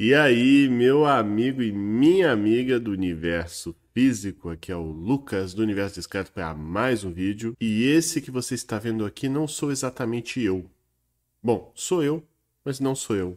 E aí, meu amigo e minha amiga do universo físico, aqui é o Lucas do Universo Discreto para mais um vídeo. E esse que você está vendo aqui não sou exatamente eu. Bom, sou eu, mas não sou eu.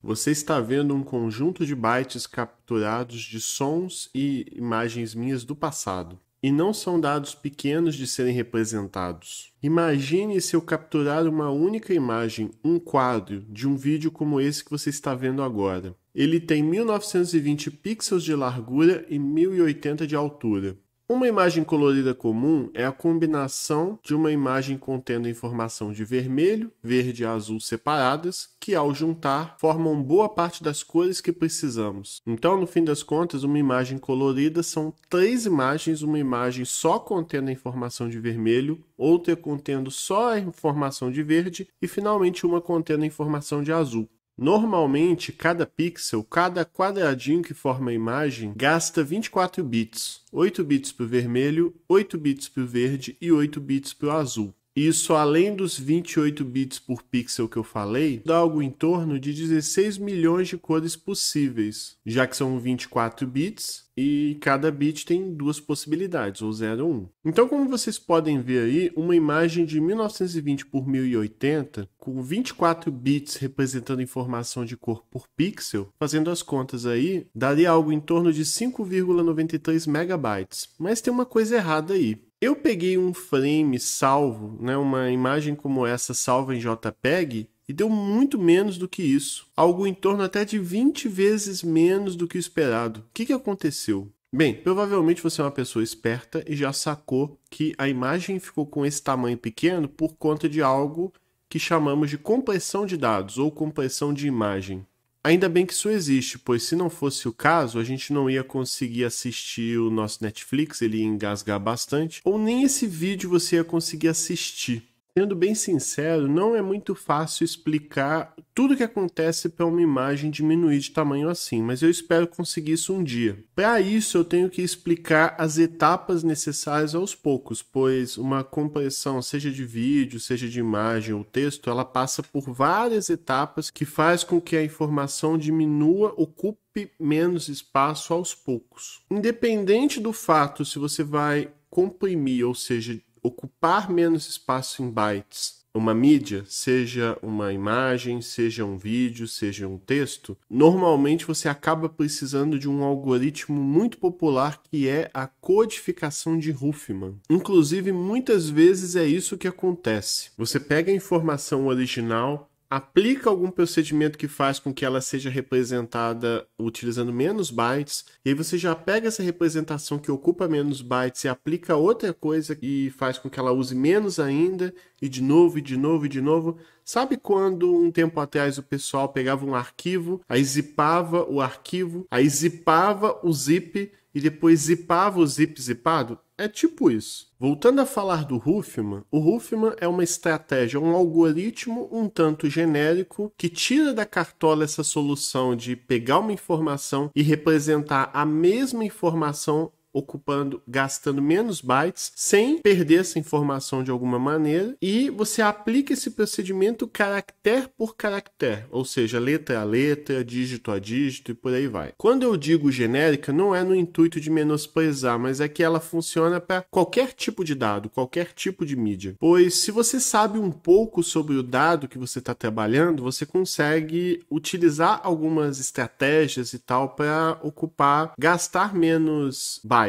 Você está vendo um conjunto de bytes capturados de sons e imagens minhas do passado e não são dados pequenos de serem representados. Imagine se eu capturar uma única imagem, um quadro, de um vídeo como esse que você está vendo agora. Ele tem 1920 pixels de largura e 1080 de altura. Uma imagem colorida comum é a combinação de uma imagem contendo informação de vermelho, verde e azul separadas, que ao juntar formam boa parte das cores que precisamos. Então, no fim das contas, uma imagem colorida são três imagens: uma imagem só contendo a informação de vermelho, outra contendo só a informação de verde e finalmente uma contendo a informação de azul. Normalmente, cada pixel, cada quadradinho que forma a imagem, gasta 24 bits, 8 bits para o vermelho, 8 bits para o verde e 8 bits para o azul. Isso, além dos 28 bits por pixel que eu falei, dá algo em torno de 16 milhões de cores possíveis, já que são 24 bits e cada bit tem duas possibilidades, ou 0 ou 1. Então, como vocês podem ver aí, uma imagem de 1920 por 1080, com 24 bits representando informação de cor por pixel, fazendo as contas aí, daria algo em torno de 5,93 megabytes. Mas tem uma coisa errada aí eu peguei um frame salvo, né, uma imagem como essa salva em JPEG, e deu muito menos do que isso, algo em torno até de 20 vezes menos do que o esperado. O que, que aconteceu? Bem, provavelmente você é uma pessoa esperta e já sacou que a imagem ficou com esse tamanho pequeno por conta de algo que chamamos de compressão de dados ou compressão de imagem. Ainda bem que isso existe, pois se não fosse o caso, a gente não ia conseguir assistir o nosso Netflix, ele ia engasgar bastante, ou nem esse vídeo você ia conseguir assistir sendo bem sincero, não é muito fácil explicar tudo que acontece para uma imagem diminuir de tamanho assim, mas eu espero conseguir isso um dia. Para isso, eu tenho que explicar as etapas necessárias aos poucos, pois uma compressão, seja de vídeo, seja de imagem ou texto, ela passa por várias etapas que faz com que a informação diminua, ocupe menos espaço aos poucos. Independente do fato se você vai comprimir, ou seja, ocupar menos espaço em bytes uma mídia, seja uma imagem, seja um vídeo, seja um texto, normalmente você acaba precisando de um algoritmo muito popular que é a codificação de Huffman. Inclusive, muitas vezes é isso que acontece. Você pega a informação original, aplica algum procedimento que faz com que ela seja representada utilizando menos bytes, e aí você já pega essa representação que ocupa menos bytes e aplica outra coisa e faz com que ela use menos ainda, e de novo, e de novo, e de novo. Sabe quando um tempo atrás o pessoal pegava um arquivo, aí zipava o arquivo, aí zipava o zip e depois zipava o zip zipado? É tipo isso. Voltando a falar do Huffman, o Huffman é uma estratégia, um algoritmo um tanto genérico que tira da cartola essa solução de pegar uma informação e representar a mesma informação ocupando, gastando menos bytes, sem perder essa informação de alguma maneira, e você aplica esse procedimento caractere por caractere, ou seja, letra a letra, dígito a dígito e por aí vai. Quando eu digo genérica, não é no intuito de menosprezar, mas é que ela funciona para qualquer tipo de dado, qualquer tipo de mídia. Pois se você sabe um pouco sobre o dado que você está trabalhando, você consegue utilizar algumas estratégias e tal para ocupar, gastar menos bytes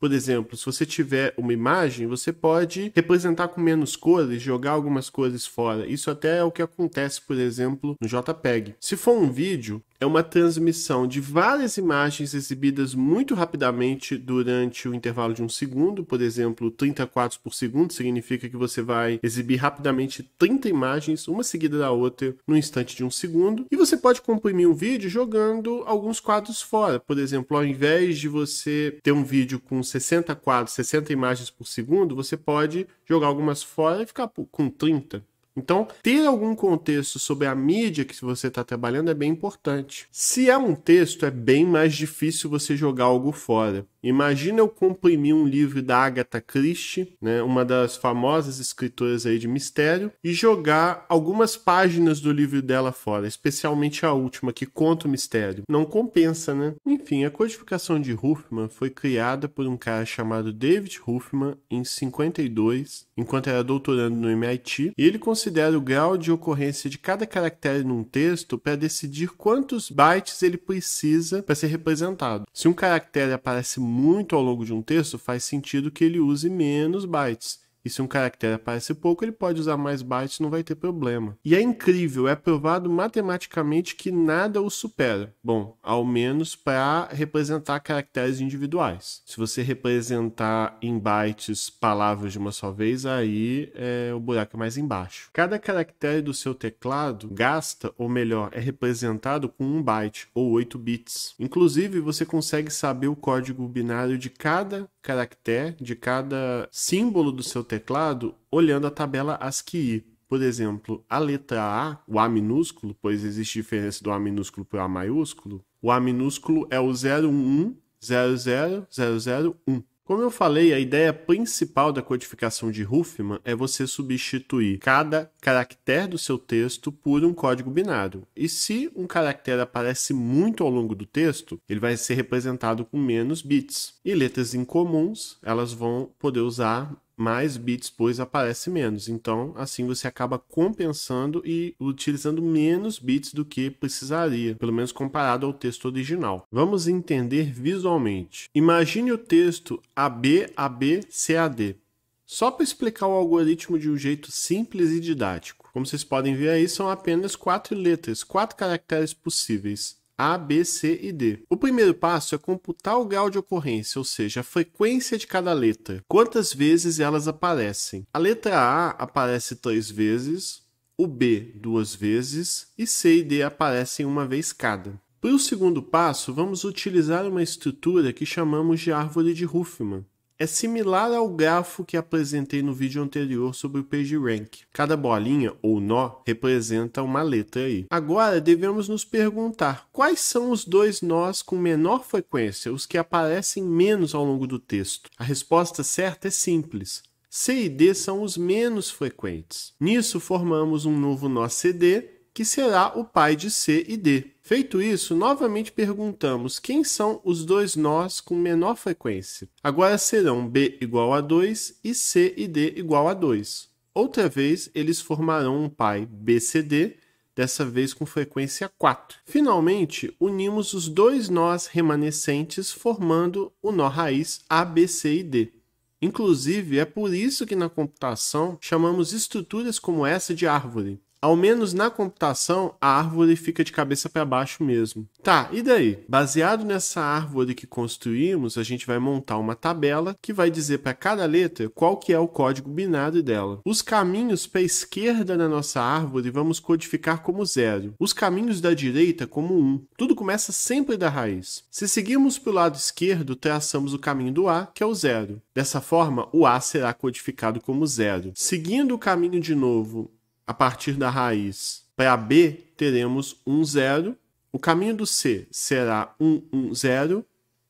por exemplo, se você tiver uma imagem, você pode representar com menos cores, jogar algumas cores fora. Isso até é o que acontece, por exemplo, no JPEG. Se for um vídeo, é uma transmissão de várias imagens exibidas muito rapidamente durante o intervalo de um segundo, por exemplo, 30 quadros por segundo, significa que você vai exibir rapidamente 30 imagens, uma seguida da outra, no instante de um segundo, e você pode comprimir um vídeo jogando alguns quadros fora, por exemplo, ao invés de você ter um vídeo com 60 quadros, 60 imagens por segundo, você pode jogar algumas fora e ficar com 30. Então, ter algum contexto sobre a mídia que você está trabalhando é bem importante. Se é um texto, é bem mais difícil você jogar algo fora. Imagina eu comprimir um livro da Agatha Christie, né, uma das famosas escritoras aí de mistério, e jogar algumas páginas do livro dela fora, especialmente a última, que conta o mistério. Não compensa, né? Enfim, a codificação de Huffman foi criada por um cara chamado David Huffman em 52, enquanto era doutorando no MIT, e ele conseguiu considera o grau de ocorrência de cada caractere num texto para decidir quantos bytes ele precisa para ser representado. Se um caractere aparece muito ao longo de um texto, faz sentido que ele use menos bytes. E se um caractere aparece pouco, ele pode usar mais bytes, não vai ter problema. E é incrível, é provado matematicamente que nada o supera. Bom, ao menos para representar caracteres individuais. Se você representar em bytes palavras de uma só vez, aí é o buraco é mais embaixo. Cada caractere do seu teclado gasta, ou melhor, é representado com um byte ou 8 bits. Inclusive, você consegue saber o código binário de cada caractere de cada símbolo do seu teclado olhando a tabela ASCII. Por exemplo, a letra A, o A minúsculo, pois existe diferença do A minúsculo para o A maiúsculo, o A minúsculo é o 011000001. Como eu falei, a ideia principal da codificação de Huffman é você substituir cada caractere do seu texto por um código binário. E se um caractere aparece muito ao longo do texto, ele vai ser representado com menos bits. E letras incomuns, elas vão poder usar mais bits pois aparece menos. Então, assim você acaba compensando e utilizando menos bits do que precisaria, pelo menos comparado ao texto original. Vamos entender visualmente. Imagine o texto ABABCAD. Só para explicar o algoritmo de um jeito simples e didático. Como vocês podem ver aí, são apenas quatro letras, quatro caracteres possíveis. A, B, C e D. O primeiro passo é computar o grau de ocorrência, ou seja, a frequência de cada letra, quantas vezes elas aparecem. A letra A aparece três vezes, o B duas vezes e C e D aparecem uma vez cada. Para o segundo passo, vamos utilizar uma estrutura que chamamos de árvore de Huffman é similar ao grafo que apresentei no vídeo anterior sobre o PageRank. Cada bolinha ou nó representa uma letra I. Agora devemos nos perguntar quais são os dois nós com menor frequência, os que aparecem menos ao longo do texto. A resposta certa é simples. C e D são os menos frequentes. Nisso formamos um novo nó CD que será o pai de C e D. Feito isso, novamente perguntamos quem são os dois nós com menor frequência. Agora serão B igual a 2 e C e D igual a 2. Outra vez, eles formarão um pai BCD, dessa vez com frequência 4. Finalmente, unimos os dois nós remanescentes formando o nó raiz ABCD. e D. Inclusive, é por isso que na computação chamamos estruturas como essa de árvore. Ao menos na computação, a árvore fica de cabeça para baixo mesmo. Tá, e daí? Baseado nessa árvore que construímos, a gente vai montar uma tabela que vai dizer para cada letra qual que é o código binário dela. Os caminhos para a esquerda na nossa árvore vamos codificar como zero, os caminhos da direita como um. Tudo começa sempre da raiz. Se seguirmos para o lado esquerdo, traçamos o caminho do A, que é o zero. Dessa forma, o A será codificado como zero. Seguindo o caminho de novo a partir da raiz para B, teremos 1, 0. O caminho do C será 1, 1, 0.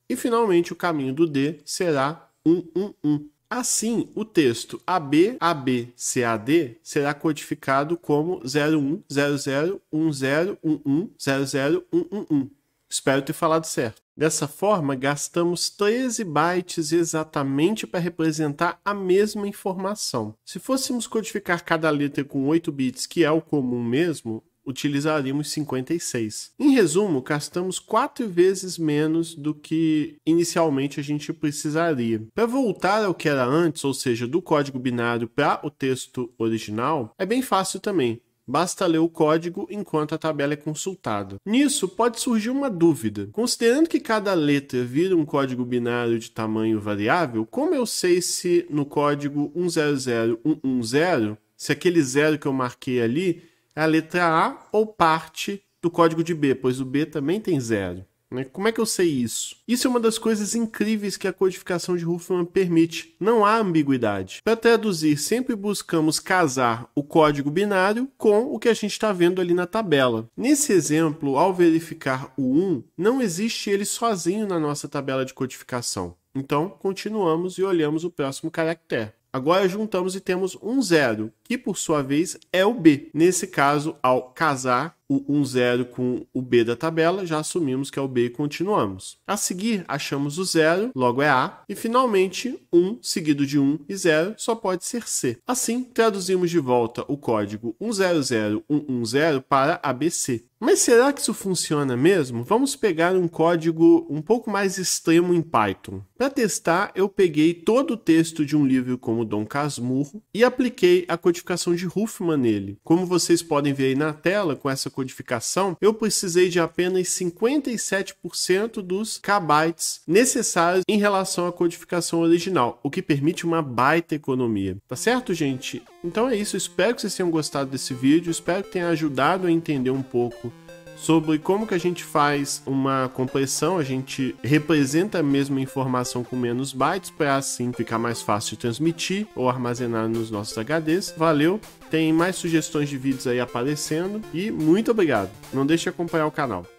E, finalmente, o caminho do D será 1, 1, 1. Assim, o texto AB, AB, CAD será codificado como 01, 00, 10, 11, 00, 1. Espero ter falado certo. Dessa forma, gastamos 13 bytes exatamente para representar a mesma informação. Se fôssemos codificar cada letra com 8 bits, que é o comum mesmo, utilizaríamos 56. Em resumo, gastamos quatro vezes menos do que inicialmente a gente precisaria. Para voltar ao que era antes, ou seja, do código binário para o texto original, é bem fácil também. Basta ler o código enquanto a tabela é consultada. Nisso, pode surgir uma dúvida. Considerando que cada letra vira um código binário de tamanho variável, como eu sei se no código 100110, se aquele zero que eu marquei ali é a letra A ou parte do código de B, pois o B também tem zero. Né? Como é que eu sei isso? Isso é uma das coisas incríveis que a codificação de Huffman permite. Não há ambiguidade. Para traduzir, sempre buscamos casar o código binário com o que a gente está vendo ali na tabela. Nesse exemplo, ao verificar o 1, não existe ele sozinho na nossa tabela de codificação. Então, continuamos e olhamos o próximo caractere. Agora juntamos e temos um zero, que por sua vez é o B. Nesse caso, ao casar, o 1,0 com o B da tabela, já assumimos que é o B e continuamos. A seguir, achamos o 0, logo é A, e finalmente 1 seguido de 1 e 0 só pode ser C. Assim, traduzimos de volta o código 100110 para ABC. Mas será que isso funciona mesmo? Vamos pegar um código um pouco mais extremo em Python. Para testar, eu peguei todo o texto de um livro como Dom Casmurro e apliquei a codificação de Huffman nele. Como vocês podem ver aí na tela, com essa codificação, eu precisei de apenas 57% dos kbytes necessários em relação à codificação original, o que permite uma baita economia. Tá certo, gente? Então é isso, espero que vocês tenham gostado desse vídeo, espero que tenha ajudado a entender um pouco sobre como que a gente faz uma compressão, a gente representa a mesma informação com menos bytes para assim ficar mais fácil de transmitir ou armazenar nos nossos HDs. Valeu, tem mais sugestões de vídeos aí aparecendo e muito obrigado. Não deixe de acompanhar o canal.